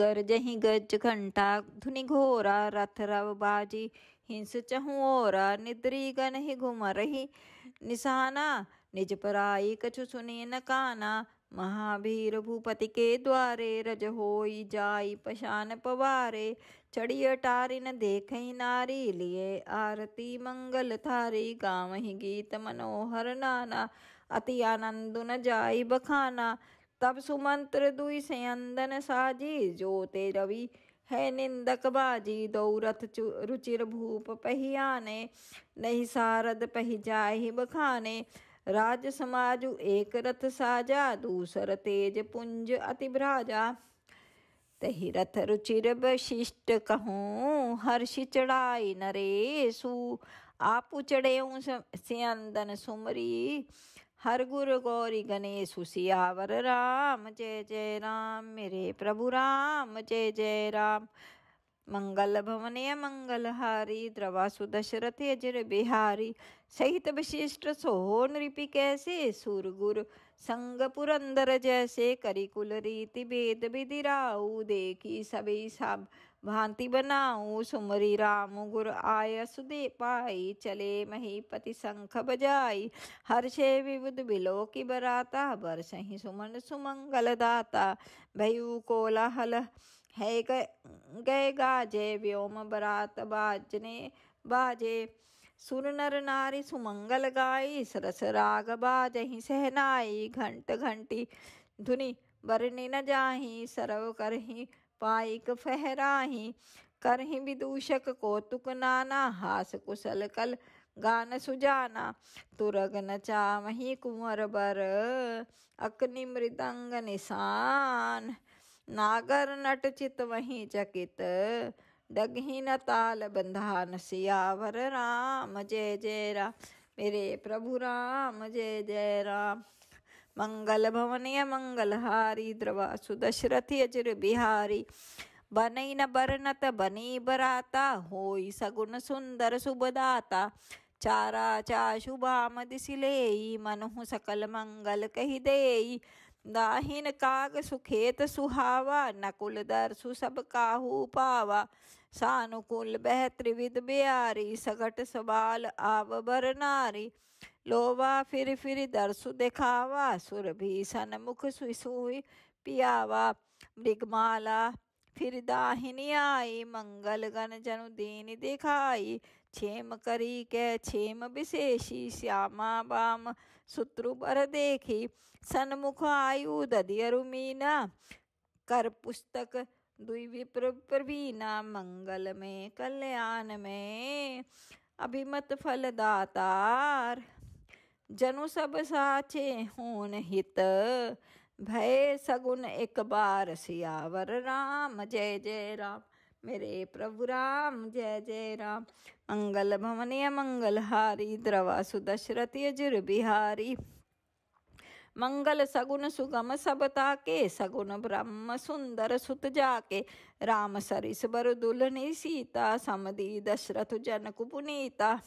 गरजहि गज घंटा धुनि घोरा रथ रव बाजी हिंस ओरा निद्री गन ही घुम रही निशाना निज पराई कछु सुने न काना महावीर भूपति के द्वारे रज होई जाई पशान पवारे चढ़ी अटारी न देख नारी लिए आरती मंगल थारी गावही गीत मनोहर नाना अति आनंद न जाई बखाना तब सुमंत्र दुई से साजी साजी ते रवि है निंदक बाजी दौरथ रुचिर भूप पहियाने नहीं सारद पहि जाहि बखाने राज समाज एक रथ साजा दूसर तेज पुंज अति भ्राजा तही रथ रुचिर वशिष्ठ कहूँ हर्षि चढ़ाई नरे नरेसु आपू चढ़े सियंदन सुमरी हर गुरु गौरी गणेश सियावर राम जय जय राम मेरे प्रभु राम जय जय राम मंगल मंगल हारी द्रवासु दशरथ अजर बिहारी सहित विशिष्ट सोहो नृपि कैसे गुरु संग पुरंदर जैसे करिकुल रीति वेद राउ देखी सभी सब भांति बनाऊ सुमरी राम गुर आय सुदे पाई चले महीपति शंख बजाई हर्षे विबुद बिलो की बराता बरस ही सुमन सुमंगल दाता भयू कोलाहल है गए, गाजे व्योम बरात बाजने बाजे सुर नर नारी सुमंगल गाई सरस राग बाजही सहनाई घंट घंटी धुनि बरनी न जाही सरव करही पाईक फहराही करही विदूषक कौतुक नाना हास कुशल कल गान सुजाना तुरग नचामही कुंवर बर अकनि मृदंग निशान नागर नट चित वही चकित डगही न ताल बंधान सियावर राम जय जय राम मेरे प्रभु राम जय जय राम मंगल भवनय मंगलहारी द्रवासु दशरथ अजर बिहारी बनई न बरनत बनी बराता होय सगुन सुंदर सुबदाता चारा चा शुभामदिसिलेई मनु सकल मंगल कही देई दाहिन काग सुखेत सुहावा नकुल दरसु सब काहू पावा सानुकूल बह त्रिविद बिहारी सगट सबाल आव बर नारी लोवा फिर फिर दरसु देखावा सुर भी सन मुख सुसुई पियावा मृगमाला फिर दाहिनी आई मंगल गण जनु दीन दिखाई क्षेम करी के क्षेम विशेषी श्यामा बाम शत्रु बर देखी सनमुख आयु दधियरु मीना कर पुस्तक दुविप्र प्रवीणा मंगल में कल्याण में अभिमत फलदातार जनु सब साचे होन हित भय सगुन एक बार सियावर राम जय जय राम मेरे प्रभु राम जय जय राम मंगल भवनीय मंगलहारी द्रवा सुदशरथ जुर बिहारी मंगल सगुन सुगम सबता के सगुन ब्रह्म सुंदर सुत जाके राम सरिस बर दुल्हनी सीता समदी दशरथ जनक पुनीता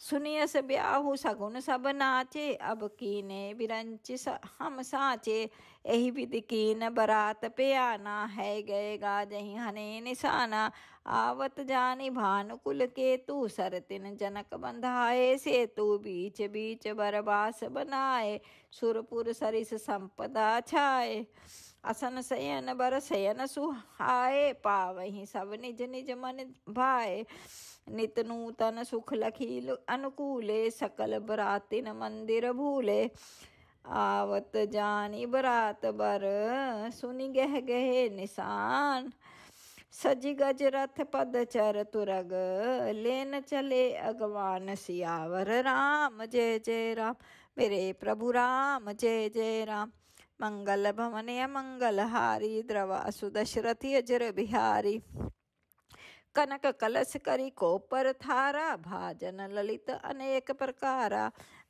सुनिय स ब्याहु सगुन सब नाचे अब कीने बिरंच हम साचे यही विधि कीन बरात पे आना है गा जही हने निशाना आवत जानी भानुकुल के सर तिन जनक बंधाए से सेतु बीच बीच बरबास बनाए सुरपुर सरिस संपदा छाए असन सयन बर सयन सुहाए पावही सब निज निज मन भाए नित नूतन सुख लखील अनुकूले सकल बरातिन मंदिर भूले आवत जानी बरात बर सुनि गह गहे निशान सज गज रथ पद चर तुरग लेन चले अगवान सियावर राम जय जय राम मेरे प्रभु राम जय जय राम मंगल भवन मंगल हारी द्रवा सुदशरथी अजर बिहारी कनक कलश करी कोपर थारा भाजन ललित अनेक प्रकार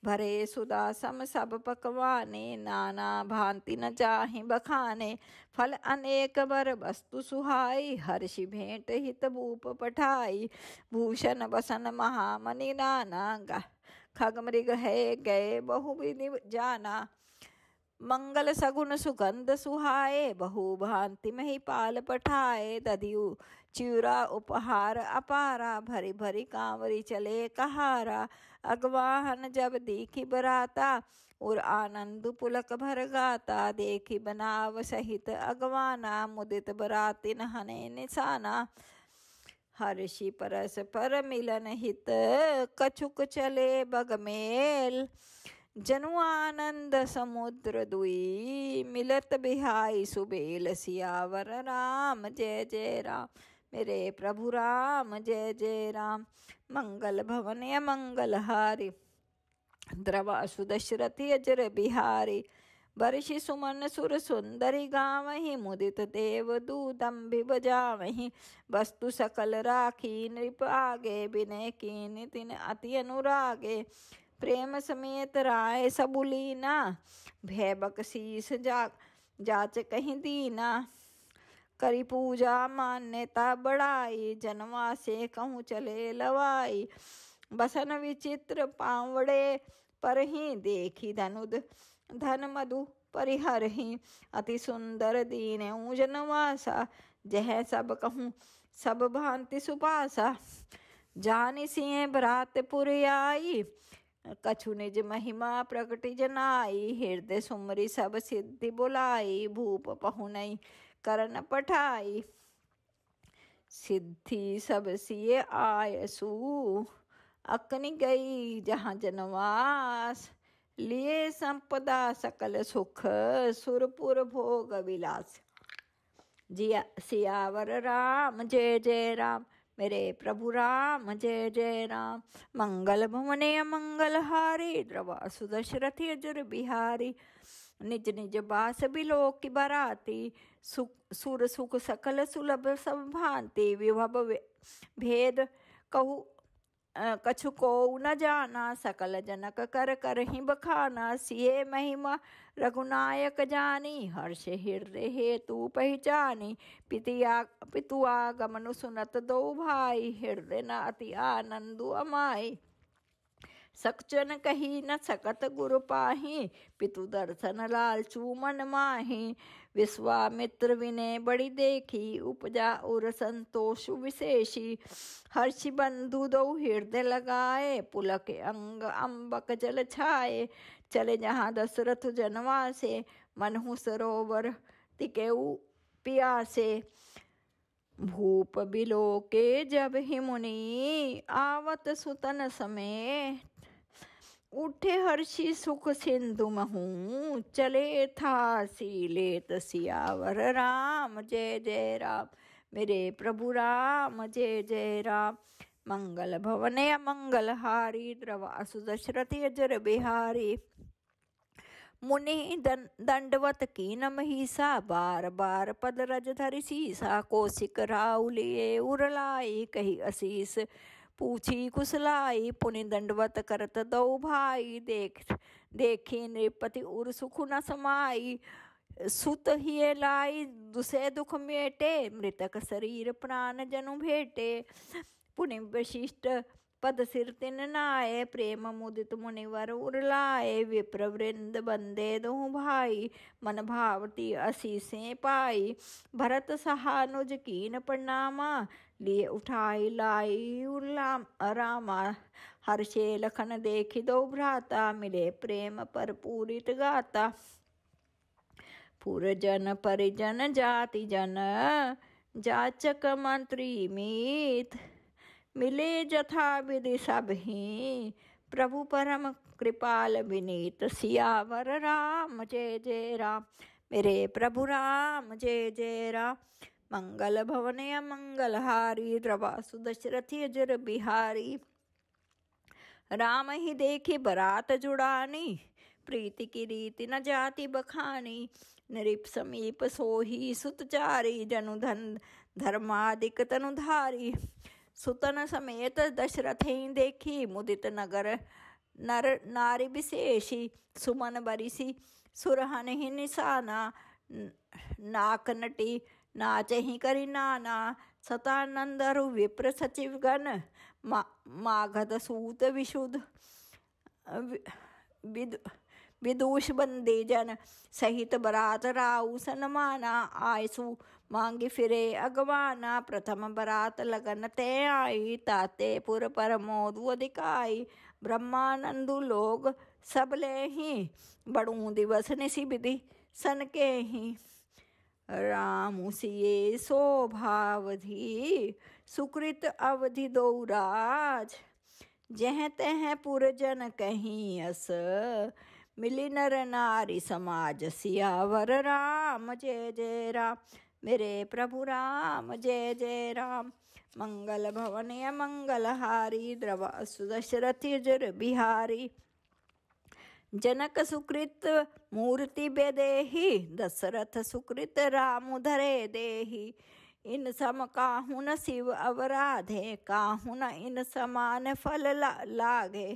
भरे सुदासम सब पकवाने नाना भांति न जाहि बखाने फल अनेक बर वस्तु सुहाई हर्षि भेंट हित भूप पठाई भूषण बसन महामनि नाना खग मृग है गए बहुविधि जाना मंगल सगुन सुगंध सुहाए बहु भांति मही पाल पठाए दधियु चूरा उपहार अपारा भरी भरी कांवरी चले कहारा अगवाहन जब देखी बराता और आनंद पुलक भर गाता देखी बनाव सहित अगवाना मुदित बरातिन हने निशाना हर्षि परस पर मिलन हित कछुक चले बगमेल जनु आनंद समुद्र दुई मिलत बिहाई सुबेल सियावर राम जय जय राम मेरे प्रभु राम जय जय राम मंगल भवन या मंगल हारी द्रवासु दशरथि अजर बिहारी बरषि सुमन सुर सुंदरी गावही मुदित देव दूदम दूतम बजावही वस्तु सकल राखी नृप आगे बिने कीन तिन अति अनुरागे प्रेम समेत राय सबुलीना भैबक शीस जा जाच कहीं दीना करी पूजा मान्यता बढ़ाई जनवा से कहूँ चले लवाई बसन विचित्र पावड़े पर ही देखी धनुद धन मधु परिहर ही अति सुंदर दीन जनवासा जह सब कहूँ सब भांति सुपासा जानी सिंह भरातपुर आई कछु निज महिमा प्रकटि जनाई हृदय सुमरी सब सिद्धि बुलाई भूप पहुनई करन पठाई सिद्धि सब सिय आयसु अकनि गई जहाँ जनवास लिए संपदा सकल सुख सुरपुर भोग विलास जिया सियावर राम जय जय राम मेरे प्रभु राम जय जय राम मंगल भुवने मंगल हारी द्रवा सुदशरथी अजर बिहारी निज निज बास बिलोक बराती सुख सुर सुख सकल सुलभ सब भांति विभव भेद कहु कछु को न जाना सकल जनक कर कर ही बखाना सिए महिमा रघुनायक जानी हर्ष हृदय हेतु पहचानी पितिया पितुआ गमनु सुनत दो भाई हृदय न अति आनंदु अमाई सकचन कही न सकत गुरु पाही पितु दर्शन लालचू मन माही विश्वामित्र विनय बड़ी देखी उपजा उर संतोष विशेषी हर्ष बंधु दो हृदय लगाए पुलक अंग अंबक जल छाए चले जहाँ दशरथ जनवा से मनहु सरोवर तिकेऊ पिया से भूप बिलो के जब ही मुनि आवत सुतन समय उठे हर्षि सुख सिंधु महू चले था ले तियावर राम जय जय राम मेरे प्रभु राम जय जय राम मंगल भवन मंगल हारी द्रवा सुदशरथ अजर बिहारी मुनि दंडवत की नमहिषा बार बार पद रज धरि सीसा कौशिक राउलिए उरलाई कही असीस पूछी कुसलाई पुनि दंडवत करत दौ भाई देख देखी नृपति उर सुख न समाई सुत हिय लाई दुसे दुख मेटे मृतक शरीर प्राण जनु भेटे पुनि वशिष्ठ पद सिर तिन नाये प्रेम मुदित मुनिवर उरलाए विप्र वृंद बंदे दोहु भाई मन भावती असीसें पाई भरत सहानुज कीन प्रणामा लिए उठाई लाई उल्लाम रामा हर्षे लखन देखि दो भ्राता मिले प्रेम पर पूरित गाता पुरजन परिजन जाति जन जाचक मंत्री मीत मिले जथा विधि सब ही प्रभु परम कृपाल विनीत सियावर राम जय जय राम मेरे प्रभु राम जय जय राम मंगल मङ्गलहारी द्रवासु दशरथि अजर बिहारी राम ही देखे बरात जुड़ानी प्रीति की रीति न जाति बखानी नृप समीप सोही सुतचारी जनुधन धर्मादिक तनुधारी सुतन समेत दशरथे देखी मुदित नगर नर नारी विशेषी सुमन बरिसी सुरहन ही निशाना नाक नटी ना करी નાચે હિ કરી નાના સતાનંદરુ વિપ્ર સચિવગણ માઘદ સૂત વિશુદ્ધ विदुष बंदे जन सहित बरात राऊ सनमाना आयसु मांगी फिरे अगवाना प्रथम बरात लगन ते आई ताते पुर परमोद अधिकाई ब्रह्मानंदु लोग सबले ही बड़ू दिवस निसी विधि सन के ही राम रामुसिये शोभावधि सुकृत अवधि दौराज जह तह पुरजन कहीं अस मिली नर नारी समाज सियावर राम जय जय राम मेरे प्रभु राम जय जय राम मंगल भवन मंगलहारी द्रवा सुदशरथि जुर बिहारी जनक सुकृत मूर्ति बे दे दशरथ सुकृत धरे देही इन सम काहुन शिव अवराधे काहुन इन समान फल ला, लागे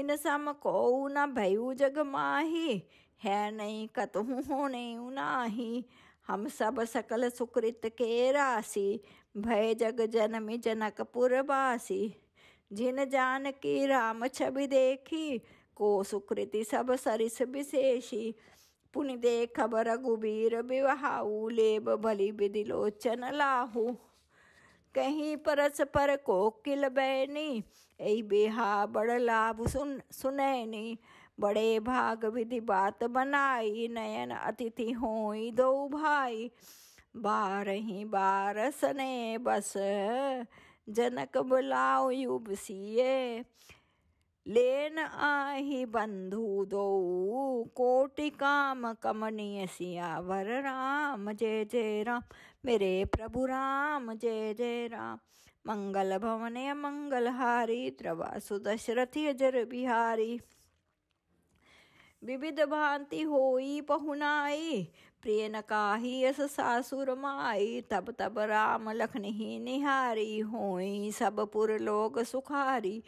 इन सम को न भयु जग माही है नहीं कतहु होने नाही हम सब सकल सुकृत के राशि भय जग जनमि जनकपुर वासी जिन जान की राम छवि देखी को सुकृति सब सरिस विशेषी पुनिदे खबर ಖಬರ ಗುಬೀರ ಬಿವಹಾವು ಲೇಬ ಬಲಿ ಬಿದಿಲೋಚನ लाहु कहीं परस्पर कोकिल बैनी ऐ बेहा बड़ लाभ सुन सुनैनी बड़े भाग विधि बात बनाई नयन अतिथि होई दो भाई बारही सने बस जनक बुलाओ युब सिए लेन आही बंधु दो कोटि काम कमनीय सियावर राम जय जय राम मेरे प्रभु राम जय जय राम मंगल भवने मंगलहारी त्रवा दशरथि अजर बिहारी विविध भांति होई पहुनाई प्रिय न काही अस सासुर माई तब तब राम लखन ही निहारी होई सब पुर लोग सुखारी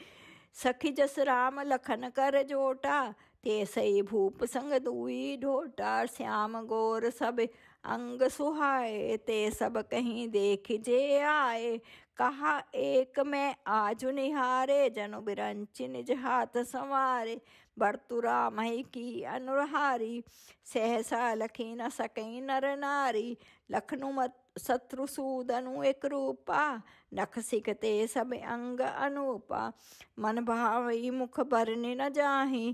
सखी जस राम लखन कर जोटा ते सही भूप संग दुई ढोटा श्याम गोर सब अंग सुहाए ते सब कहीं देख जे आए कहा एक में आज निहारे जनु बिरंच निज हाथ संवारे बरतुरा राम की अनुरहारी सहसा लखी न सकई नर नारी लखनु मत शत्रु सूदनु एक रूपा नख सिखते सब अंग अनूपा मन ही मुख भरने न जाहि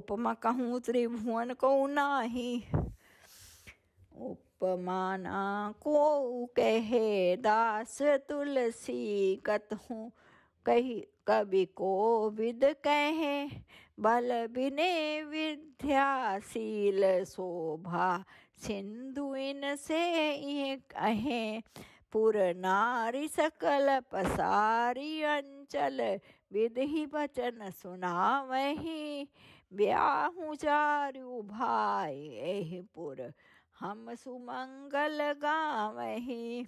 उपमा कहूँ त्रिभुवन को नाही उपमाना को कहे दास तुलसी कतहु कही कवि को विद कहे बल बिने विद्याशील शोभा सिंधुइन से ये कहें पुर नारी सकल पसारी अंचल विधि बचन सुना वही ब्याहू जारू भाई एह पुर हम सुमंगल गावही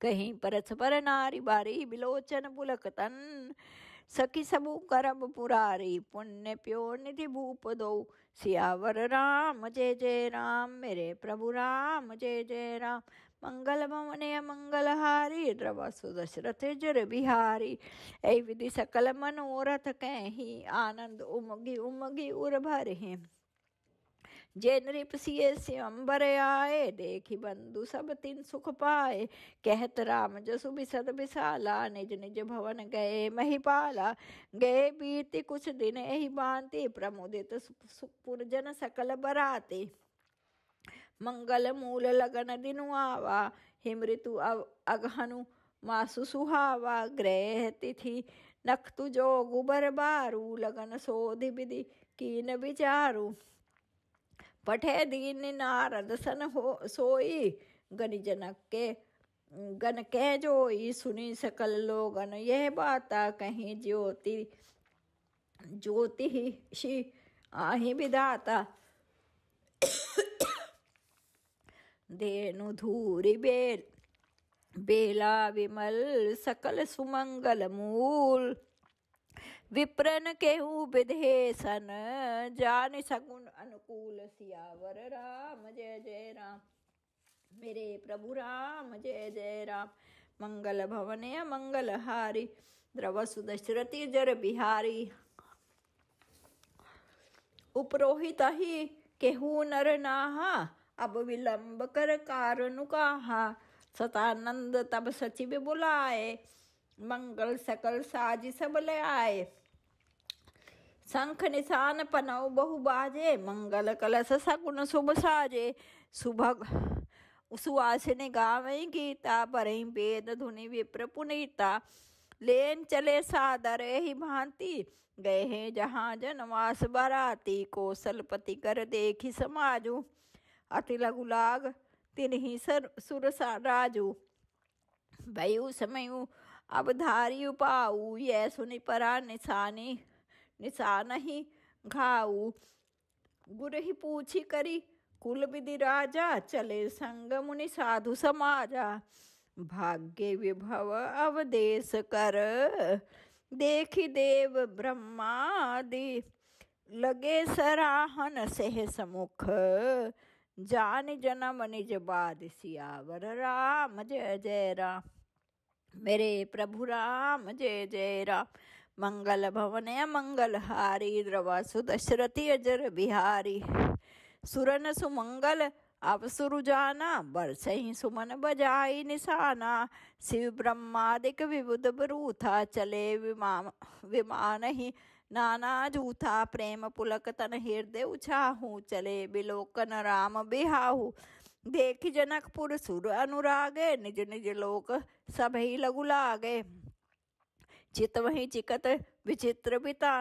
कहीं परस्पर नारी बारी बिलोचन पुलकतन सखी सबू करम पुरारी पुण्य प्यो निधि भूप दो सियावर राम जय जय राम मेरे प्रभु राम जय जय राम मंगल भवन मंगल हारी द्रव सुदशरथ जर बिहारी ए विधि सकल मनोरथ कहीं आनंद उमगी उमगी उर भर हिम जे नृप सिए से अम्बर आए देखी बंधु सब तीन सुख पाए कहत राम जसु बिसद विशाला निज निज भवन गए महिपाला गए बीते कुछ दिन यही बांति प्रमुदित पुरजन सकल बराते मंगल मूल लगन दिनु आवा हिमृतु अव अगहनु मासु सुहावा ग्रह तिथि नख जो गुबर बारू लगन सोधि विधि कीन विचारू पठे दीन नारद सन हो सोई गणिजनक के गण कह जोई सुनी सकल लोगन यह बाता कहीं ज्योति ज्योति ही शि आही विधाता देनु धूरी बेल बेला विमल सकल सुमंगल मूल विप्रन केहू विधे सन जान सगुन अनुकूल सियावर राम जय जय राम मेरे प्रभु राम जय जय राम मंगल भवने मंगल हारी द्रव दशरथि जर बिहारी उपरोहित ही केहू नर नाहा अब विलंब कर कारणु कहा सतानंद तब सचिव बुलाए मंगल सकल साज सब ले आए शंख निशान પનવ बहु बाजे मंगल कलश सगुन शुभ साजे સુભગ सुहासिनी गावई गीता पर वेद धुनि विप्र पुनीता लेन चले सादर ही भांति गए हैं जहाँ जनवास बराती कौशल पति कर देखी समाजू अति लघुलाग ही सर सुरसा राजू भयु समयु अब धारी उपाऊ यह सुनि परा निशानी નિશાન નહીં ઘાવું गुरहि पूछी करी कुल विधि राजा चले संग मुनि साधु समाजा भाग्य विभव अवदेश कर देखी देव ब्रह्मा ब्रह्मादि लगे सराहन सह समुख जान जनम निज बाद सियावर राम जय जय राम मेरे प्रभु राम जय जय राम मंगल भवनय मंगलहारी द्रवासु दशरथी अजर बिहारी सुरन सुमंगल अब सुरुजाना बरस ही सुमन बजाई निशाना शिव ब्रह्मादिक विबुध बरूथा चले विमा विमान ही नाना जूथा प्रेम पुलक तन हृदय उछाहू चले बिलोकन राम बिहाहू देख जनकपुर सुर अनुरागे निज निज लोक सभी लगुलागे चित वही चिकत विचित्र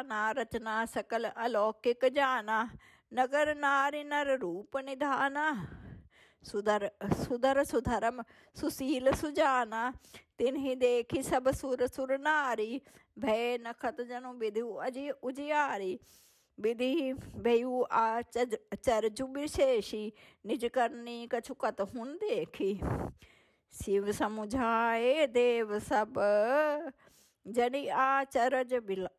ना रचना सकल अलौकिक जाना नगर नारी नर रूप निधाना सुधर सुधर सुधरम सुशील सुजाना तिन्ही देखी सब सुर सुर नारी भय नखत जनु विधु अजि उजियारी विधि भयु आ चरजु विशेषी निज करनी कछु कत हुन देखी शिव समुझाए देव सब जड़ी चरज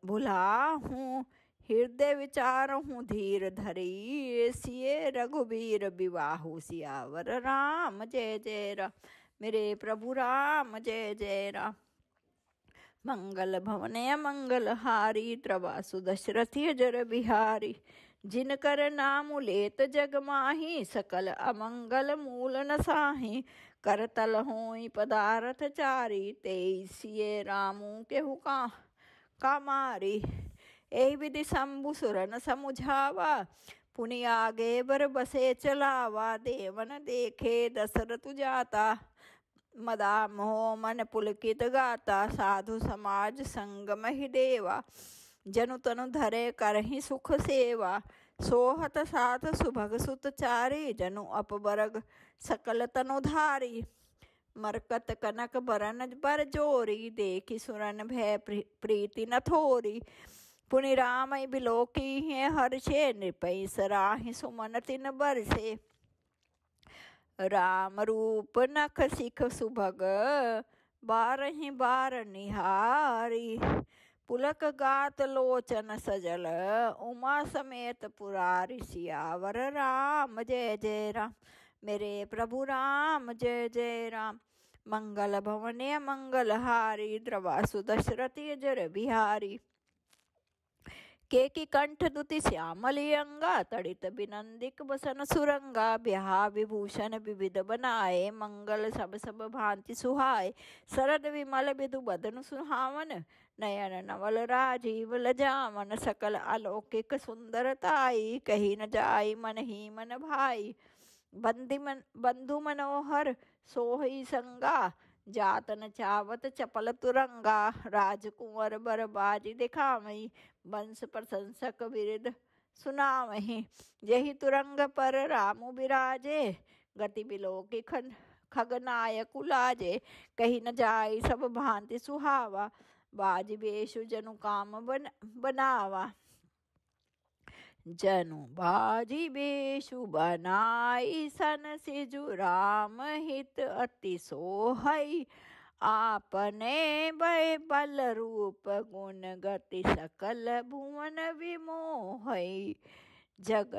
भुला हूँ हृदय विचार हूँ धीर धरी सिए रघुबीर विवाह सियावर राम जय जय राम मेरे प्रभु राम जय जय राम मंगल भवन मंगल हारी त्रवा दशरथि जर बिहारी जिनकर नाम लेत जग माही सकल अमंगल मूल न साही करतल होई पदार्थ चारी तेईसिए रामू के हुका कमारी ए विधि शंभु सुरन समुझावा पुनि आगे बर बसे चलावा देवन देखे दशरथ जाता मदा मोह मन पुलकित गाता साधु समाज संगम ही देवा जनु तनु धरे कर ही सुख सेवा सोहत सात सुभग सुत चारी जनु अपबरग सकल तनुधारी मरकत कनक बरन बर जोरी देखी सुरन भय प्रीति न थोरी पुनि राम बिलोकी है हर्षे नृपई सराहि सुमन तिन बरसे राम रूप नख सिख सुभग बारही बार निहारी पुलक गात लोचन सजल उमा समेत पुरा वर राम जय जय राम मेरे प्रभु राम जय जय राम मंगल भवने मंगल हारी द्रवासु दशरथी जर बिहारी केकी कंठदुति श्यामलियंगा तड़ित बिनंदिक बसन सुरंगा बिहा विभूषण विविध बनाए मंगल सब सब भांति सुहाय शरद विमल बिदु बदन सुहावन नयन नवल राजीव लजामन सकल अलौकिक सुंदरताई कही न जाई मन ही मन भाई बंदी मन बंधु मनोहर सोही संगा जातन चावत चपल तुरंगा राजकुंवर बर बरबाजी दिखावई वंश प्रशंसक विरद सुनावही यही तुरंग पर रामु विराजे गति बिलोकी खन खगनायक उलाजे कही न जाई सब भांति सुहावा बाज बेशु जनु काम बन बनावा जनु भाजी बेशु बनाई सन जु राम हित अति सोहई आपने वय बल रूप गुण गति सकल भुवन विमोह जग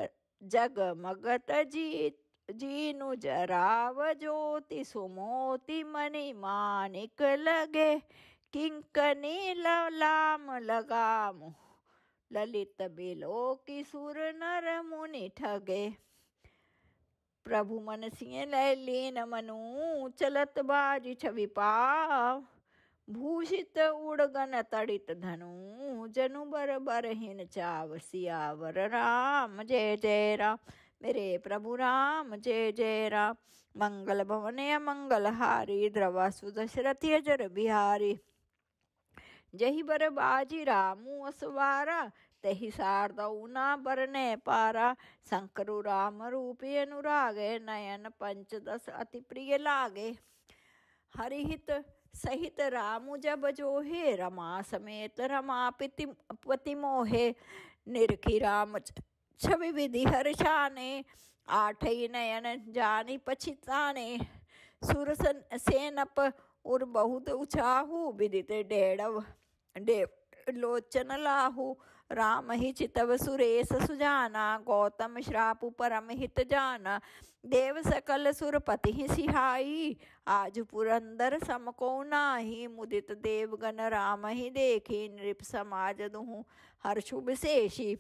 जग मगत जीत जीनु जराव ज्योति सुमोति मणि मानिक लगे किंकनी लाम लगाम ललित बेलो किशोर नर मुनि ठगे प्रभु मन सिंह लय मनु चलत बाज छवि पाव भूषित उड़गन तड़ित धनु जनु बर बरहिन चाव सियावर राम जय जय राम मेरे प्रभु राम जय जय राम मंगल भवन मंगल हारी द्रवा दशरथि अजर बिहारी जही बर बाजी रामू असवारा तही शारद ऊना बरने पारा शंकरु राम रूपी अनुरागे नयन पंचदश अति प्रिय लागे हरिहित सहित रामु जब जोहे रमा समेत रमा पिति पति मोहे निरखी राम छवि विधि हर्षाने आठ नयन जानी पछिताने सुर सेनप उर बहुत उछाहु विदित डेढ़व लोचन लोचनलाहु राम ही चितव सुरेश सुजाना गौतम श्रापु परम हित जाना देव सकल सुरपति ही सिहाई आज पुरंदर समको नाही मुदित देवगण राम ही देखी नृप समाज दुहू हर शुभ शेषी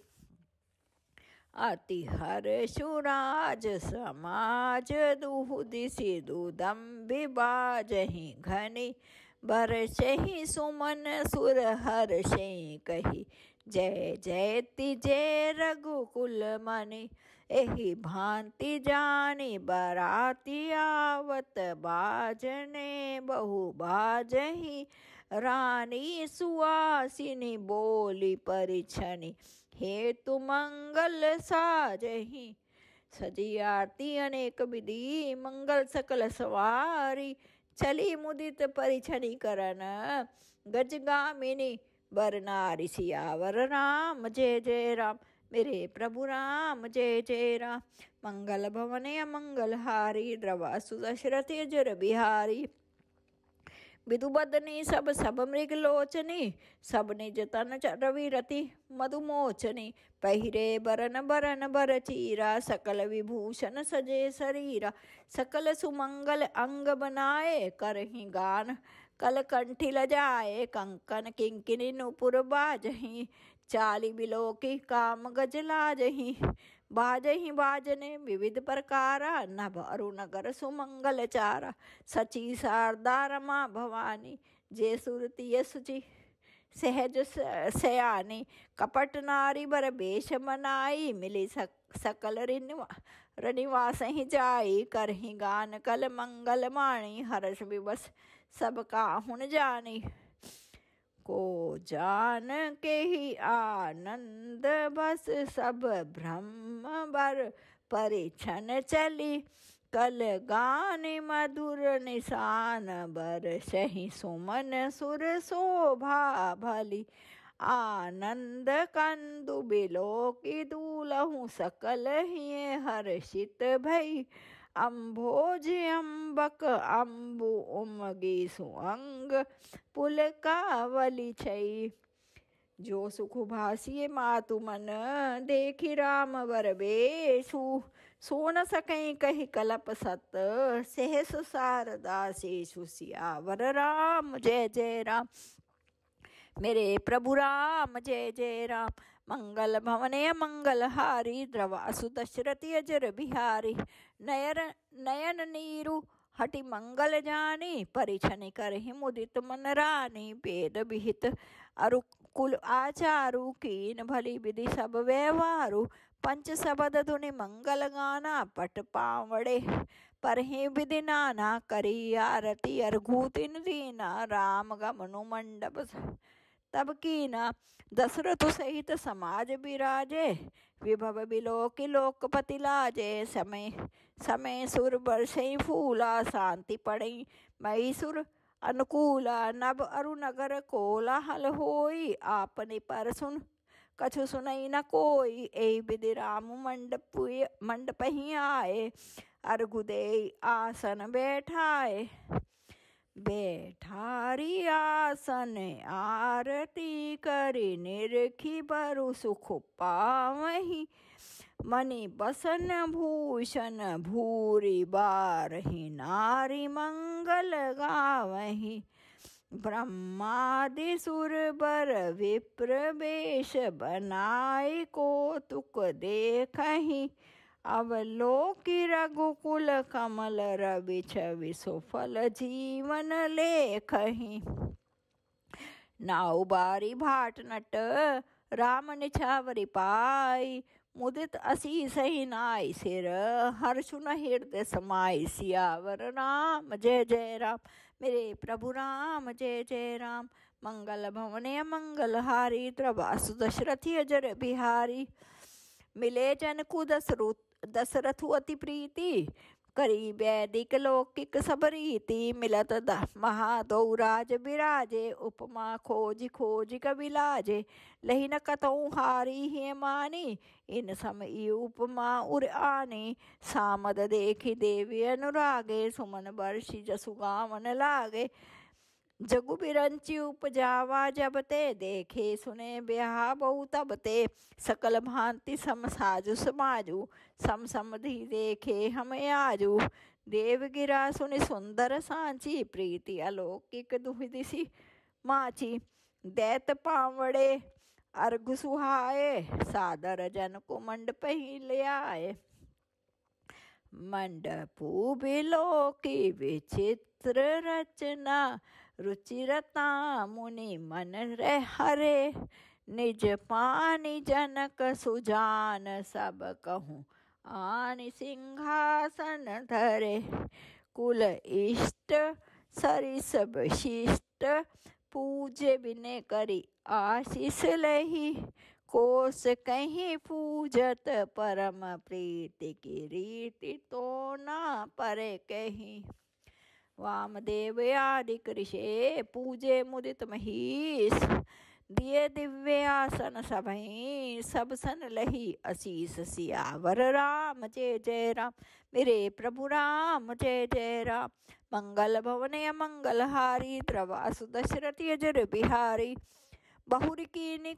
अति हर्षुराज समाज दुहु दिशि दुदम विबाजहि घनी बरसे सुमन सुर हर से कही जय जय तिजय रघुकुल मनि एहि भांति जानी बराती आवत बाजने बहु बाजही रानी सुवासिनी बोली परिछनि हे तु मंगल साजही सजी आरती अनेक विधि मंगल सकल सवारी चली मुदित परिछनी करन वर नारिशिया वर राम जय जय राम मेरे प्रभु राम जय जय राम मंगल भवन अमंगल हारी द्रवा सुदशरथ जर बिहारी વિદુબદની સબ સબમૃગ લોચની સબની જતન રવિ રતિ મધુમોચની पहिरे बरन बरन चीरा सकल विभूषण सजे शरीरा सकल सुमंगल अंग बनाए करही गान कल कंठी लजाए कंकन किंकिनी नुपुर बाजही चाली बिलोकी काम काम गजलाजही बाजहि बाजने विविध प्रकारा नभ अरुणगर सुमंगल चारा सची शारदार रमा भवानी जय सुरति यसुचि सहज सयानी कपट नारी बर बेश मनाई मिली सक, सकल रनिवास ही जाई कर ही गान कल मंगल माणी हर्ष विवश सब का हुन जानी को जान के ही आनंद बस सब ब्रह्म भर परिछन चली कल गान मधुर निशान बर सही सुमन सुर शोभा भली आनंद कंदु बिलो की सकल ही हर्षित भई अम्बक अम्बु उमगे सुअंग वली छई जो सुखुभाषी मातु मन देखि राम सो न सकें कही कलप सत सहस सारदा से वर राम जय जय राम मेरे प्रभु राम जय जय राम मंगल भवने मंगल हारी द्रवासु दशरथि अजर बिहारी ನಯರ नयन नीरु हटि मंगल जानी परिछन करहि मुदित मन रानी भेद विहित अरु कुल आचारु कीन भली विधि सब व्यवहारु पंच सबद धुनि मंगल गाना पट पावड़े पर ही विधि नाना करी आरती अर्घूतिन दीना राम गमनु मंडप तब की ना दशरथ सहित समाज विराजे विभव बिलोक लोकपति लाजे समय समय सुर बरसई फूला शांति पड़ई मई सुर अनुकूला नभ अरुनगर कोला हल होई आपने पर सुन कछु सुनई न कोई ए विधि राम मंडप मंडप ही आए अर्गुदे आसन बैठाए बैठारी आसन आरती करी निरखी बरु सुख पावही मणि बसन भूषण भूरी बारही नारी मंगल गावही ब्रह्मादि बर विप्र बेश बनाई को तुक देखही अवलोक रघुकुल कमल रवि छवि सुफल जीवन लेखही नाउ बारी भाट नट राम निछावरी पाई मुदित ಮುದಿತ ಅಸೀಸಹಿನಾಯ್ ಸಿರ ಹರ್ಷುನ ಹಿರ್ದೆ समाय सियावर राम जय जय राम मेरे प्रभु राम जय जय राम मंगल भवन मंगल हारी त्रवासु दशरथि अजर बिहारी मिले जन को दशरुत दशरथु अति प्रीति करी वैदिक लौकिक सब रीति मिलत महादौराज विराजे उपमा खोज खोज कविलाजे लहीन कतऊ हारी है मानी इन समय उपमा उर आनी सामद देखी देवी अनुरागे सुमन वर्षि जसुगावन लागे जगु बिरंची उपजावा जब ते देखे सुने ब्याह बहु तब ते सकल भांति सम साजु समाजु सम समधि देखे हम आजु देव गिरा सुनि सुंदर सांची प्रीति अलौकिक दुहि दिशी माची दैत पावड़े अर्घ सुहाए सादर जन को मंडप ही ले आए मंडपू बिलो की विचित्र रचना रुचिरता मुनि मन रे हरे निज पानी जनक सुजान सब कहूँ आन सिंहासन धरे कुल इष्ट सब शिष्ट पूजे बिने करी आशीष लही कोस कहीं पूजत परम प्रीति की रीति तो ना परे कहीं कृषे पूजे मुदित महीस दिए दिव्य आसन सब सन लही असीस सियावर राम जय जय राम मेरे प्रभु राम जय जय राम मंगल भवनय मंगलहारी त्रवासु दशरथि अजर बिहारी बहुरी की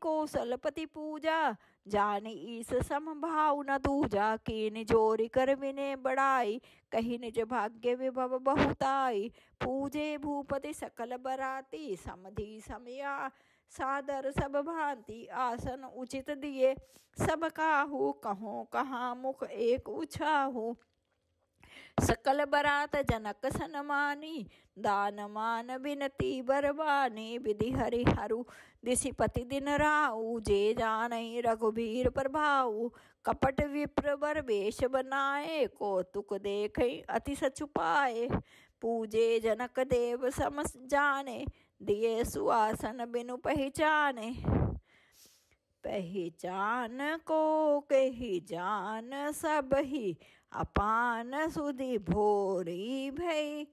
पति पूजा जाने ईस समभाव न दूजा की निजोरी कर विने बड़ाई कही निज भाग्य विभव बहुताई पूजे भूपति सकल बराती समधि समया सादर सब भांति आसन उचित दिए सब काहू कहो कहाँ मुख एक उछाहू सकल बरात जनक सनमानी मान बिनती बरवानी विधि हरि हरु दिशि पति दिन राऊ जे जान रघुबीर प्रभाऊ कपट विप्र बर वेश बनाए कौतुक देख अति सचुपाए पूजे जनक देव समस जाने दिए सुआसन बिनु पहचाने पहचान को कही जान सब ही अपान सुधि भोरी भई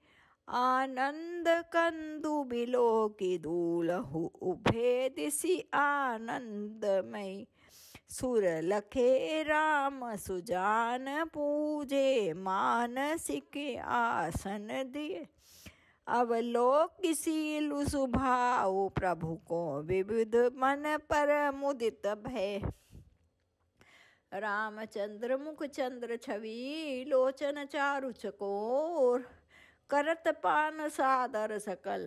आनंद कंदु बिलो की दूलहु उभे आनंद आनंदमय सुर लखे राम सुजान पूजे मानसिक आसन दिए अवलोक सीलु सुभाऊ प्रभु को विविध मन पर मुदित भय रामचंद्र मुख चंद्र छवि लोचन चारु चकोर करत पान सादर सकल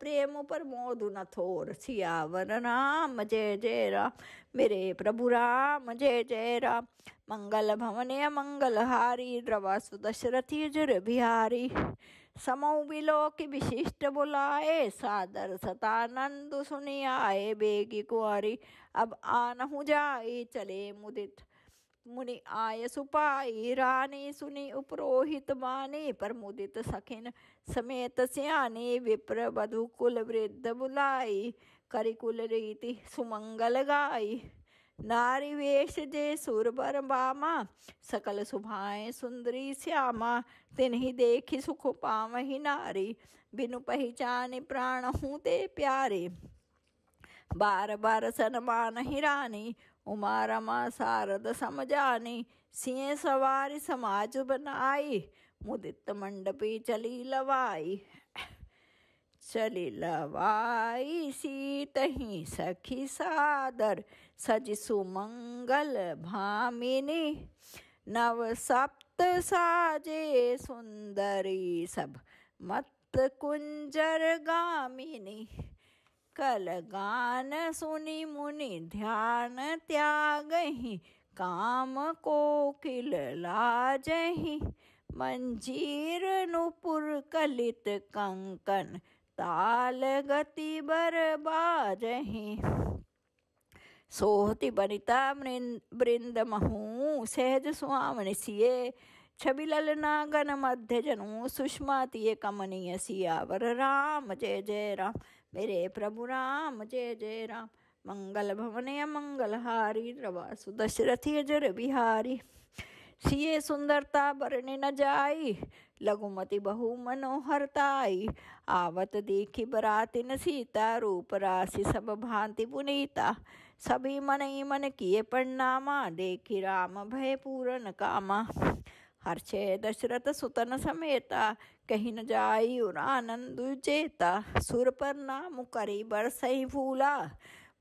प्रेम पर मोदु न थोर सियावर राम जय जय राम मेरे प्रभु राम जय जय राम मंगल भवन मंगल हारी द्रवा दशरथी जुर बिहारी समऊ बिलो विशिष्ट बुलाए सादर सतानंद सुनियाए बेगी कुआरी अब आ नहु जाए चले मुदित मुनि आय सुपाई रानी सुनि उपरोहित माने प्रमुदित सखिन समेत सियाने विप्र वधु कुल वृद्ध बुलाई करिकुल रीति सुमंगल गाई नारी वेश जे बर बामा सकल सुभाए सुंदरी श्यामा तिन्ही देखि सुख ही नारी बिनु पहचान प्राण हूँ ते प्यारे बार बार सनमान हिरानी उमा रमा सारद समझानी सिंह सवारी समाज बनाई मुदित मंडपी चली लवाई चली लवाई सी तही सखी सादर सज सुमंगल भामिनी नव सप्त साजे सुंदरी सब मत कुंजर गामिनी सकल गान सुनि मुनि ध्यान त्यागही काम को कोकिल लाजही मंजीर नुपुर कलित कंकन ताल गति बरबाजही सोहति बनिता बृंद महू सहज सुहामन सिए छबिलल नागन मध्य जनु सुषमा तिय कमनीय सियावर राम जय जय राम मेरे प्रभु राम जय जय राम मंगल मंगल मंगलहारी रवासु दशरथी अजर बिहारी सीए सुंदरता बरने न जाई लघुमति बहु मनोहरताई आवत देखी बराती न सीता रूप राशि सब भांति पुनीता सभी मन ही मन किए परनामा देखी राम भय पूरन कामा हर्षे समेता कहीं न जाई नाम करी बर सही फूला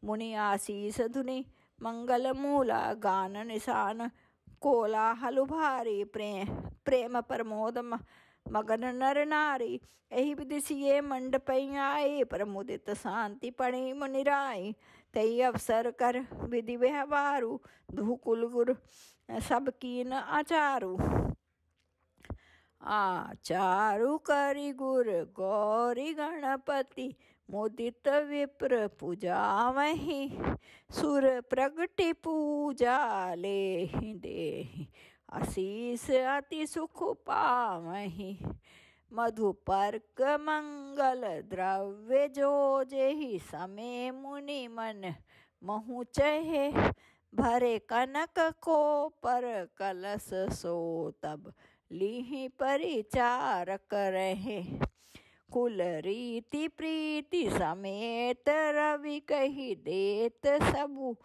मुनि आशीष धुनि मंगल मूला गान निशान कोला हलुभारी प्रेम प्रेम प्रमोद मगन नर नारी एहि मंड मंडपई आए प्रमुदित शांति पणि मुनिराई तई अवसर कर विधि व्यवहारु कुल गुरु सब कीन आचारू आचारू करी गुर गौरी गणपति मुदित विप्र पूजा वही सुर प्रगति पूजा ले दे आशीष अति सुख पावही मधु परक मंगल द्रव्य जो जेहि समय मुनि मन महु चहे भरे कनक को पर कलश सो तब लीह परिचार रहे कुल रीति प्रीति समेत रवि कही देत सबु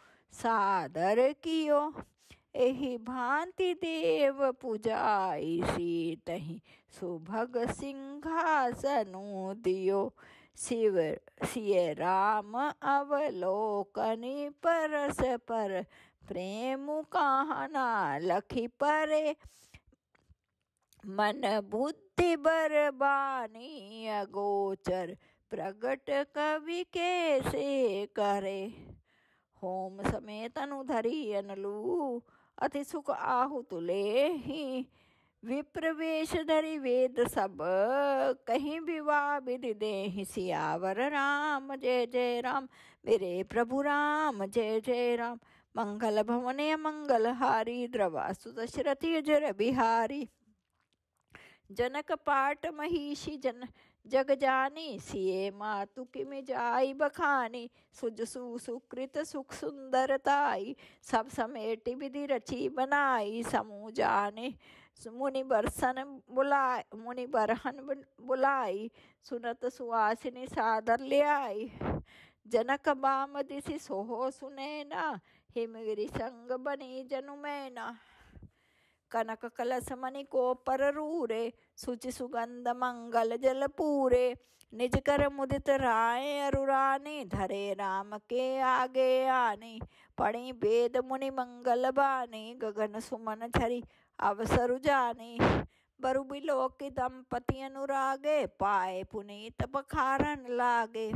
सादर कियो एहि भांति देव पूजाई सी तही सुभग सिंहासनु दियो शिव सिय राम अवलोकनि परस पर प्रेम कहना लखी परे मन बुद्धि बरबानी अगोचर प्रगट कवि कैसे करे होम समेत अनुधरी अनलू अति सुख आहु ले ही विप्रवेश धरि वेद सब कहीं भी वा विधि दे सियावर राम जय जय राम मेरे प्रभु राम जय जय राम मंगल भवने मंगल हारी द्रवा दशरथि जर बिहारी जनक पाठ महिषी जन जग जानी सिए मातु कि जाई बखानी सुजसु सुकृत सुख सुंदरताई सब समेटि विधि रची बनाई समूह जाने मुनि बरसन बुलाए मुनि बरहन बुलाई सुनत सुहासिनी सादर ले आई जनक बाम दिसि सोहो सुनैना हिमगिरी संग बनी मैना कनक कलश मणि को पर रूरे सुचि सुगंध मंगल जल पूरे निज कर मुदित राय अरुरानी धरे राम के आगे आनी पढ़ी वेद मुनि मंगल बानी गगन सुमन झरी अवसर जानी बरु बिलोक दंपति अनुरागे पाए पुनीत पखारन लागे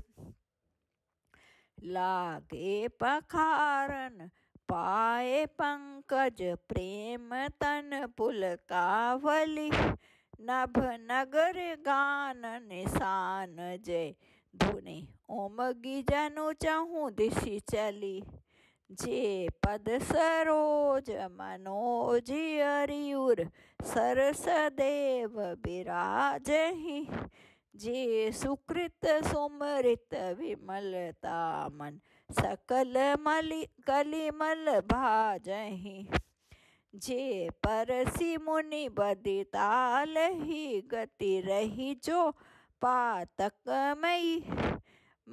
लागे पखारन पाए पंकज प्रेम तन पुलकावली नभ नगर गान निशान जय धुने ओम गिजनु चहु दिशि चली जे पद सरोज मनोज अरियुर सरस देव विराज ही जे सुकृत सुमृत विमलता मन सकल मलि कलिमल भाज जे परसी मुनि बदिताल ही गति रही जो पातक मई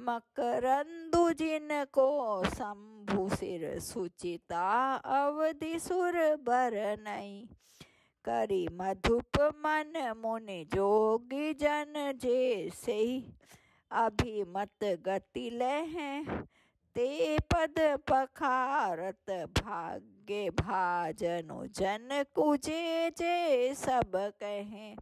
मकरंदु जिन को शंभु सिर सुचिता अवधि सुर नहीं करी मधुप मन मुनि जोगी जन जे अभी अभिमत गति हैं ते पद पखारत भाग्य भाजनु जन कुजे जे सब कहें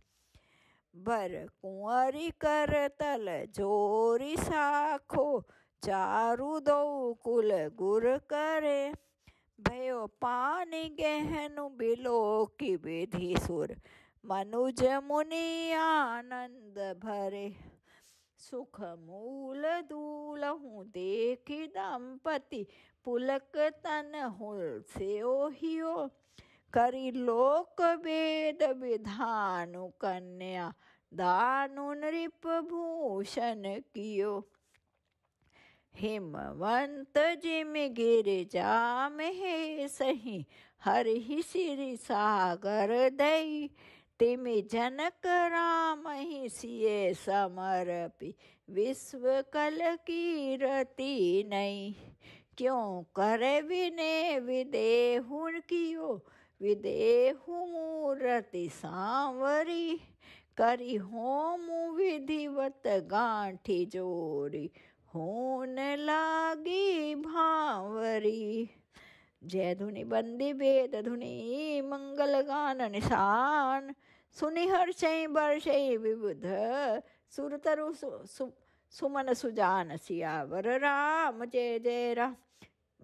बर कुंवरी कर तल जोरी साखो चारु दो कुल गुर करे भयो पानी गहनु बिलो की विधि सुर मनुज मुनि आनंद भरे सुख मूल दूल हूँ देख दंपति पुलक तन हुल से ओहियो करी लोक वेद विधानु कन्या दानु नृप भूषण कियो हिमवंत जिम गिर जाम हे सही हर ही श्री सागर दई तिम जनक राम ही सिए समर्पि विश्व कल की रति नहीं क्यों कर विने विदेहु कियो विदेहु मूरति सांवरी करी होम विधिवत गांठी जोरी होन लागी भावरी जय धुनि बंदी भेद धुनि मंगल गान निशान सुनि हर बर बर्ष विबुध सुर तरु सु, सु, सुमन सुजान सियावर राम जय जय राम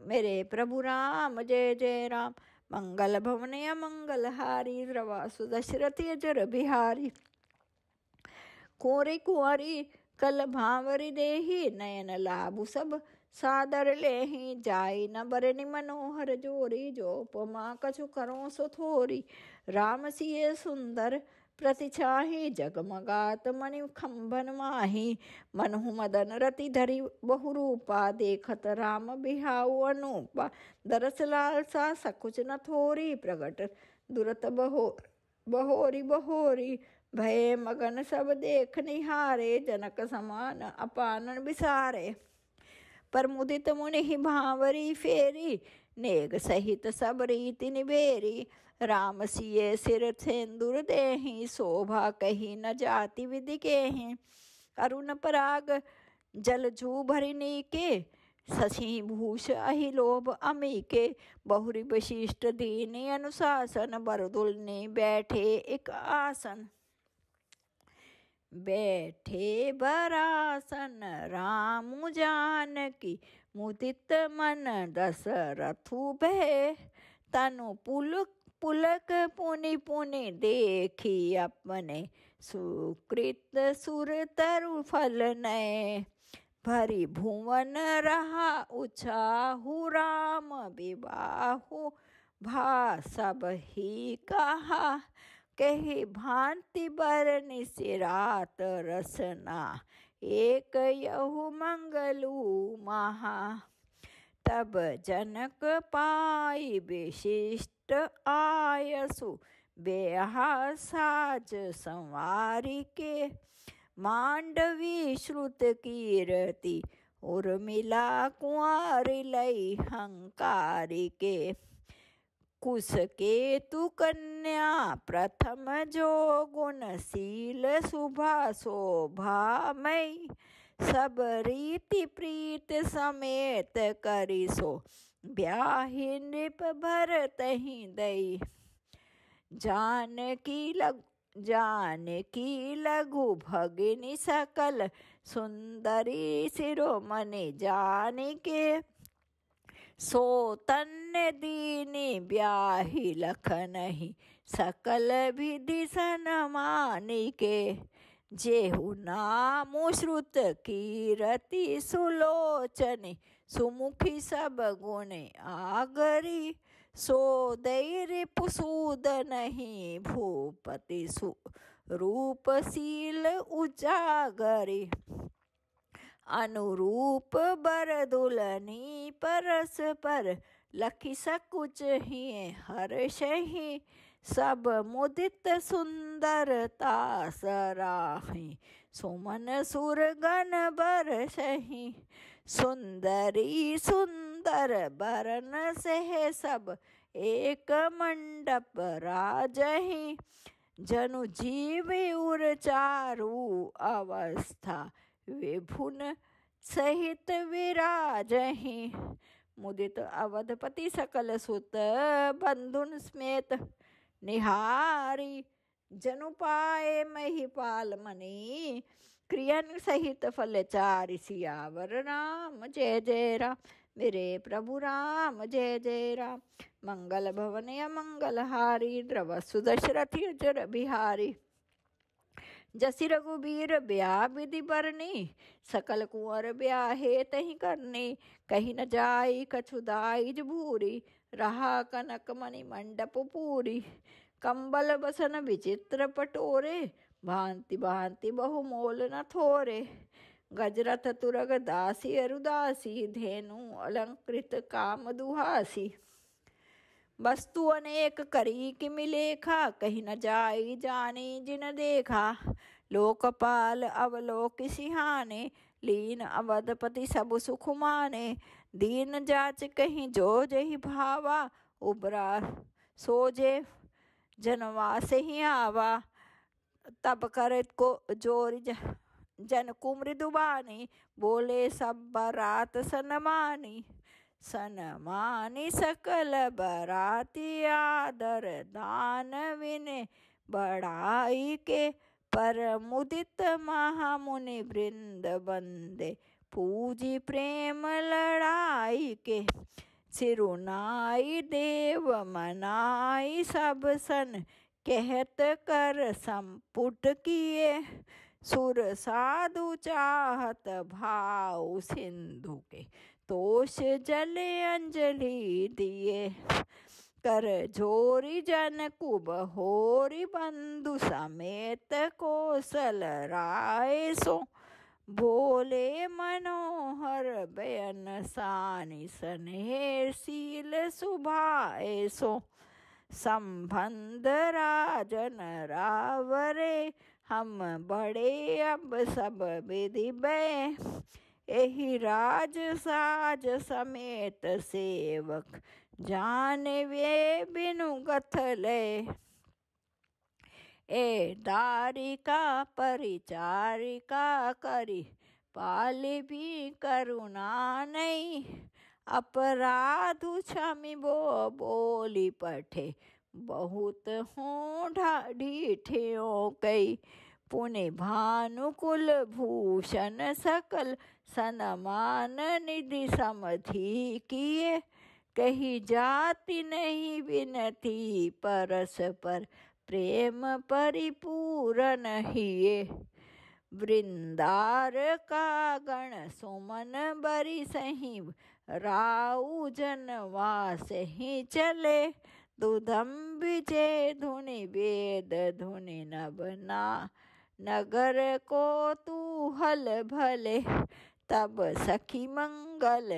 मेरे प्रभु राम जय जय राम मंगल भवन मंगल हारी द्रवासु सुदशरथ अजर बिहारी कोरे कुंवरी कल भावरी देही नयन लाभु सब सादर लेही जाई न बरनि मनोहर जोरी जो उपमा कछु करो सो थोरी राम सिये सुंदर प्रतिछाही जगमगात मणि खम्बन माही मनहु मदन रति धरि बहुरूपा देखत राम बिहाऊ अनूपा दरस लाल सा सकुच न थोरी प्रगट दुरत बहो बहोरी बहोरी भय मगन सब देख निहारे जनक समान अपानन बिसारे पर मुदित मुनि भावरी फेरी नेग सहित सब रीति निबेरी राम सिये सिर सेंदुर देहि शोभा कही न जाति विधि के अरुण पराग झू भरिनी के शशि भूष लोभ अमी के बहुरी वशिष्ठ दीन अनुशासन बरदुल ने बैठे एक आसन बैठे बरासन राम जान की मुदित मन रथु बह तनु पुलक पुलक पुनि पुनि देखी अपने सुकृत सुर तरु फल नए भरी भुवन रहा उछाहु राम विवाहु भा सब ही कहा कही भांति बर सिरात रसना एक यहु मंगलू महा तब जनक पाई विशिष्ट आयसु बेहा साज संवारी के मांडवी श्रुत कीरती उर्मिला कुंवारी लई हंकारी के कुश तु कन्या प्रथम जो गुणशील शुभा मई सब रीति प्रीत समेत करिसो ब्याहि नृप तही दई जानकी जान जानकी लघु भगिनी सकल सुंदरी सिरोमणि के सो तन दीनी ब्याही नहीं सकल विधि सन मानिके जेहु नाम श्रुत कीरति सुलोचनी सुमुखी सब गुण आगरी सो दैर पुसूद नहीं भूपति सु रूपशील उजागरी अनुरूप बर दुलनी परस पर लखी सकुच ही हर शही सब मुदित सुंदरता सराही सुमन गण बर शही सुंदरी सुंदर बरन सह सब एक मंडप राजही जनु जीव उर चारू अवस्था विभुन सहित विराजहि मुदित अवधपति सकल सुत बंधुन स्मेत निहारी जनु महिपाल मनी क्रियन सहित फल चार सियावर राम जय जय राम मेरे प्रभु राम जय जय राम मंगल भवन मंगल हारी द्रव सुदशरथि जर बिहारी जसी रघुबीर ब्याह विधि बरनी सकल कुंवर ब्याहे तही करनी कहीं न जाई कछुदाई भूरी रहा कनक मणि मंडप पूरी कंबल बसन विचित्र पटोरे भांति भांति बहुमोल न थोरे गजरथ तुरग दासी अरुदासी धेनु अलंकृत काम दुहासी वस्तु अनेक करी कि मिलेखा कहीं न जाई जानी जिन देखा लोकपाल अवलोक सिहाने लीन अवधपति सब सुख माने दीन जाच कहीं जो जही भावा उबरा सोजे जनवा से ही आवा तब कर को जोर जन दुबानी बोले सब बरात सनमानी सनमानि सकल बराती आदर दान विने बड़ाई के परमुदित महामुनि वृंद बंदे पूजी प्रेम लड़ाई के सिरुनाई देव मनाई सब सन कहत कर संपुट किए सुर साधु चाहत भाव सिंधु के तोष जल अंजलि दिए कर झोरी जन कुब बंधु समेत कोसल राय सो भोले मनोहर बयन सानी सनेह सील सुभाए सो संबंध राजन रावरे हम बड़े अब सब विधि बे यही राज साज समेत सेवक जान वे बिनु गथले ए दारिका परिचारिका करी पाली भी करुणा नहीं अपराध छमी बो बोली पठे बहुत हूँ कई पुण्य भानुकुल भूषण सकल सनमान निधि समधि किए कही जाति नहीं विनती पर प्रेम परिपूरन हिए वृंदार का गण सुमन बरी सही राऊ वास ही चले दुधम विजय धुनि वेद धुनि नबना नगर को तू हल भले तब सखी मंगल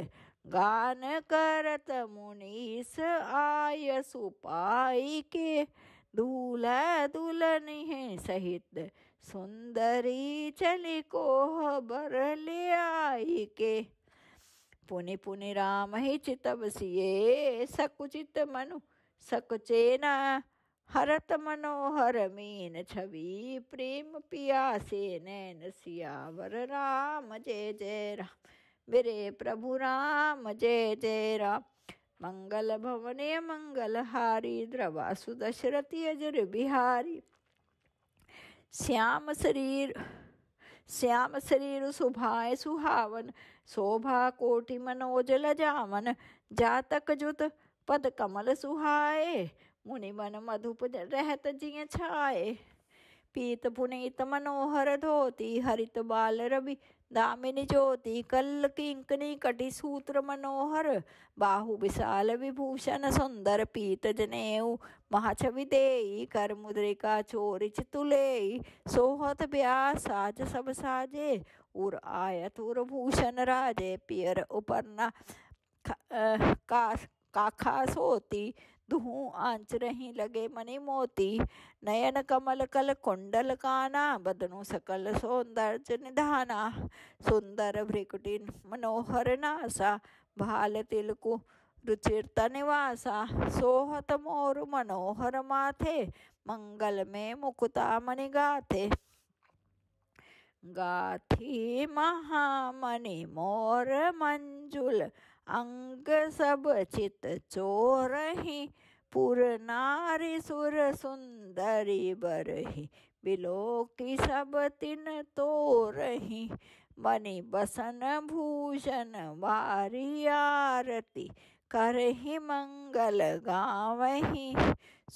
गान करत मुनीस आय सुपाई के दूल्हा दुल्हन है सहित सुंदरी चली को बर ले आई के पुनि पुनि राम ही चितब सिए सकुचित मनु सकुचेना हरत मनोहर मीन छवि प्रेम पिया से नैन सियावर राम जय जय राम मेरे प्रभु राम जय जय राम मंगल भवने हारी द्रवा दशरथि अजर बिहारी श्याम शरीर श्याम शरीर सुभाय सुहावन शोभा कोटि मनोज जामन जातक जुत पद कमल सुहाए મુનિબન મધુપુર રહેત જીએ छाए पीत पुनीत मनोहर धोती हरित बाल रवि दामिनी ज्योति कल किंकनी कटि सूत्र मनोहर बाहु विशाल विभूषण सुंदर पीत जनेऊ महाछवि देई कर मुद्रिका चोरिच तुले सोहत ब्याह साज सब साजे उर आयत उर भूषण राजे पियर उपरना का, काखा सोती धूं रही लगे मनी मोती नयन कमल कल कुंडल काना बदनु सकल सौंदर्य निधाना सुंदर भ्रिकुटी मनोहर नासा भाल तिलकु रुचिरता निवासा सोहत मोर मनोहर माथे मंगल में मुकुता मणि गाथे गाथी महामणि मोर मंजुल अंग सब चित चोरही पुर नारी सुर सुंदरी बरही बिलो की सब तिन तो रही मनी बसन भूषण वारी आरती करही मंगल गावही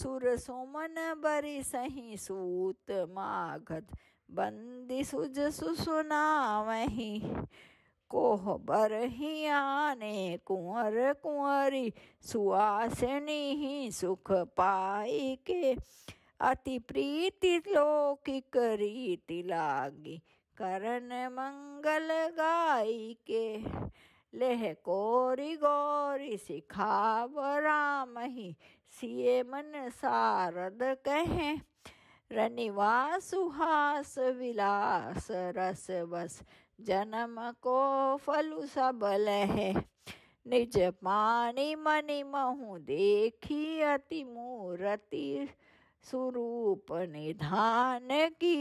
सुर सुमन बरी सही सूत माघत बंदी सुज सुसुनावही कोहबर ही आने कुंवर कुंवरी सुहासनी ही सुख पाई के अति प्रीति लौकिक रीति लागी करण मंगल गाई के लेह कोरी गौरी सिखाव राम ही सिए मन सारद कहे रनिवास सुहास विलास रस बस जन्म को फल सबल है निज पाणी मनि महु देखी अति मूर्ति स्वरूप निधान की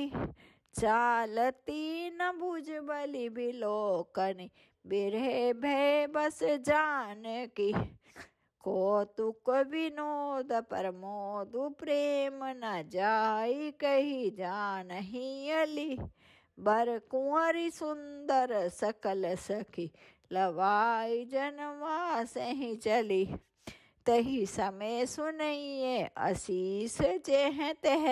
चालती न भुज बलि बिलोकन बिरहे भय बस जान की कौतुक विनोद प्रमोद प्रेम न जाई कही जान ही अली बर कुंवरी सुंदर सकल सखी लवाई जनवा सही चली तही समय सुनइए आशीष जेह तेह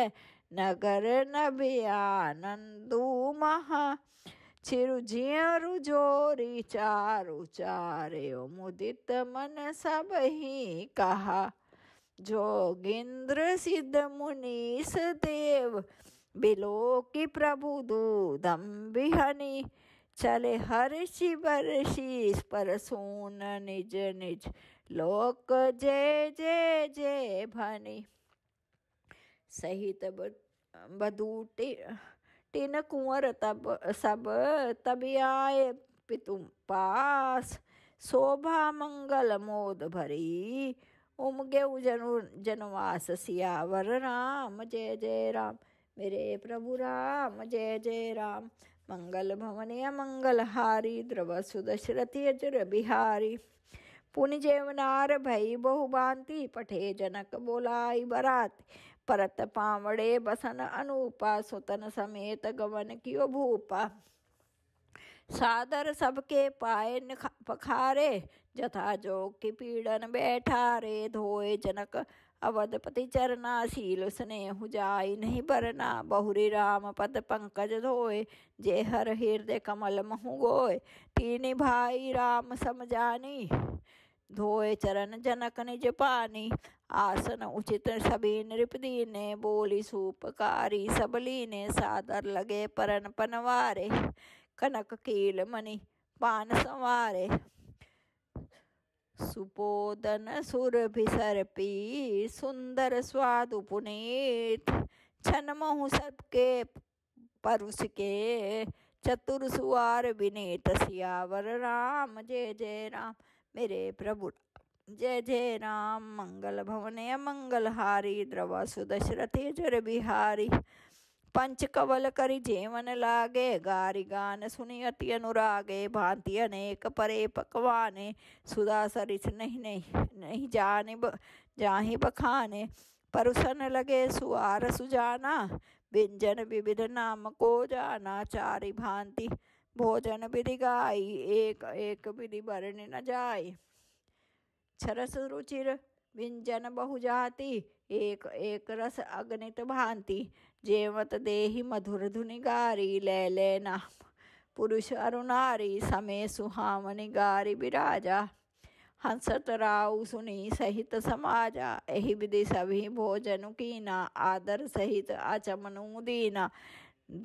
नगर नभियानंदू महा चिरु झियरु जोरी चारु चारयो मुदित मन सब ही कहा जोगिंद्र सिद्ध मुनीस देव बिलोकि प्रभु दूधम बिहनी चले हर हर्षि पर सुन निज निज लोक जय जय जय भनी सहित बदूटे तीन कुंवर तब सब तभी आए पितु पास शोभा मंगल मोद भरी उमगे जनु जनवास सियावर राम जय जय राम मेरे प्रभु राम जय जय राम मंगल भवने अमंगलहारी द्रव सुदशरथि अजर बिहारी पुन जेवनार भई बहुभांति पठे जनक बोलाई बरात परत पावड़े बसन अनूपा सुतन समेत गवन कियो भूपा सादर सबके पाए पखारे जथा जोग की पीड़न बैठा रे धोए जनक अवध पति चरना शील उसने हुजाई नहीं भरना बहुरी राम पद पंकज धोए जे हर हृदय कमल महु गोय तीन भाई राम समझानी धोए चरण जनक निज पानी आसन उचित सभी ने बोली सूपकारी सबलीने सादर लगे परन पनवारे कनक कील मनी पान संवारे सुपोदन सुंदर छन महु सबके परुष के चतुर सुवार विनीत सियावर राम जय जय राम मेरे प्रभु जय जय राम मंगल भवने मंगल हारी द्रवा सुदशरथे जर बिहारी पंच कवल करि जेवन लागे गारी गान सुनि अति अनुरागे भांति अनेक परे पकवाने सुधा सरिस नहीं नहीं नहीं जाने ब, जाहि बखाने परुसन लगे सुआर सुजाना व्यंजन विविध नाम को जाना चारि भांति भोजन विधि गाई एक एक विधि बरने न जाय छरस रुचिर व्यंजन बहु जाति एक एक रस अग्नित भांति जेवत देहि मधुरधुनि गारी ले ले पुरुष अरुणारी समय सुहामनि गारी बिराजा हंसत राउ सुनी सहित समाजा एहि विधि सभी भोजनु कीना आदर सहित अचमनु दीना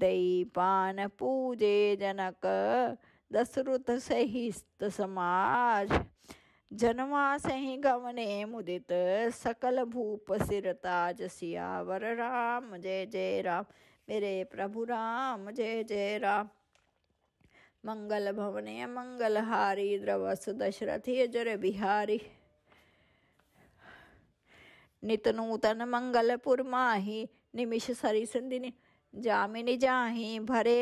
दई पान पूजे जनक दशरथ सहित समाज जनवासहि गमने मुदित सकल भूप सकलभूपसिरताजसिया वर राम जय जय राम मेरे प्रभु राम जय जय राम मंगल भवने मंगलहारी द्रवस दशरथि जर बिहारी नित नूतन मंगल माही निमिष सरी सिंधिनी जामिनी जाही भरे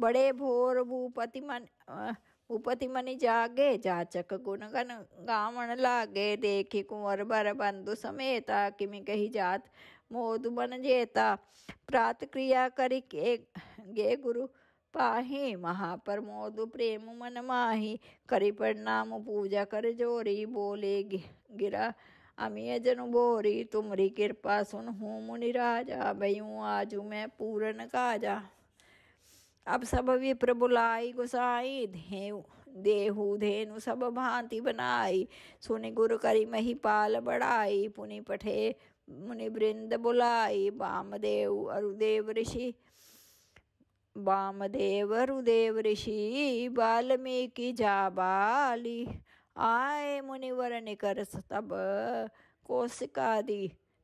बड़े भोर भूपति मन आ, ಉಪತಿ जागे जाचक गुण गण ಗಾಮಣ लागे देखि कुंवर बर बंधु समेता किमि कही जात मोद बन जेता प्रात क्रिया करि के गे गुरु पाही महाप्रमोदु प्रेम मन माही करि प्रणाम पूजा कर जोरी बोले गिरा अमीय जनु बोरी तुमरी कृपा सुन हूँ मुनि राजा भयू आजू मैं पूरन काजा अब सब विप्र प्रभु लाई गोसाई धेव देहु धेनु सब भांति बनाई सुनि गुरु करी मही पाल बढ़ाई पुनि पठे मुनि वृंद बुलाई वामदेव अरुदेव ऋषि वामदेव अरुदेव ऋषि वाल्मीकि बाली आए मुनिवर निकर तब कोशिका दी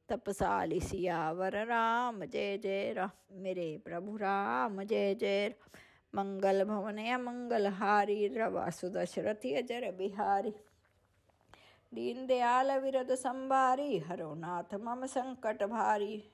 तपसाली सियावर राम जय जय राम मेरे प्रभु राम जय जय मंगल भवन मंगल हारी रवासु दशरथि अजर बिहारी दीनदयाल विरद संभारी हरो नाथ मम संकट भारी